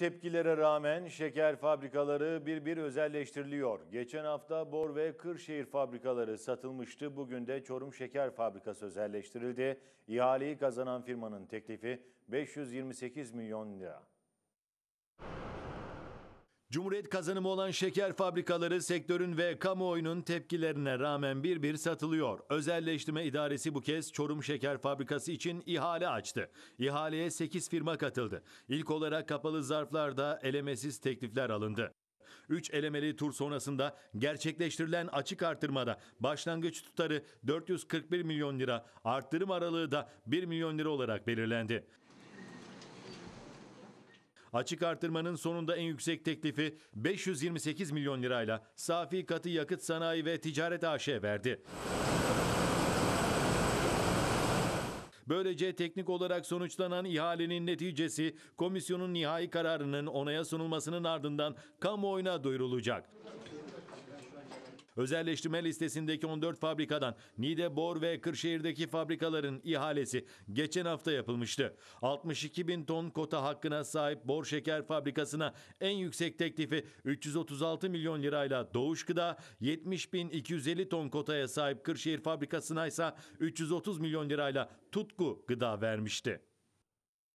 tepkilere rağmen şeker fabrikaları bir bir özelleştiriliyor. Geçen hafta Bor ve Kırşehir fabrikaları satılmıştı. Bugün de Çorum Şeker Fabrikası özelleştirildi. İhaleyi kazanan firmanın teklifi 528 milyon lira. Cumhuriyet kazanımı olan şeker fabrikaları sektörün ve kamuoyunun tepkilerine rağmen bir bir satılıyor. Özelleştirme İdaresi bu kez Çorum Şeker Fabrikası için ihale açtı. İhaleye 8 firma katıldı. İlk olarak kapalı zarflarda elemesiz teklifler alındı. 3 elemeli tur sonrasında gerçekleştirilen açık artırmada başlangıç tutarı 441 milyon lira, artırım aralığı da 1 milyon lira olarak belirlendi. Açık artırmanın sonunda en yüksek teklifi 528 milyon lirayla Safi Katı Yakıt Sanayi ve Ticaret AŞ verdi. Böylece teknik olarak sonuçlanan ihalenin neticesi komisyonun nihai kararının onaya sunulmasının ardından kamuoyuna duyurulacak. Özelleştirme listesindeki 14 fabrikadan Nide Bor ve Kırşehir'deki fabrikaların ihalesi geçen hafta yapılmıştı. 62 bin ton kota hakkına sahip Bor Şeker Fabrikası'na en yüksek teklifi 336 milyon lirayla Doğuş Gıda, 70 bin 250 ton kotaya sahip Kırşehir Fabrikası'na ise 330 milyon lirayla Tutku Gıda vermişti.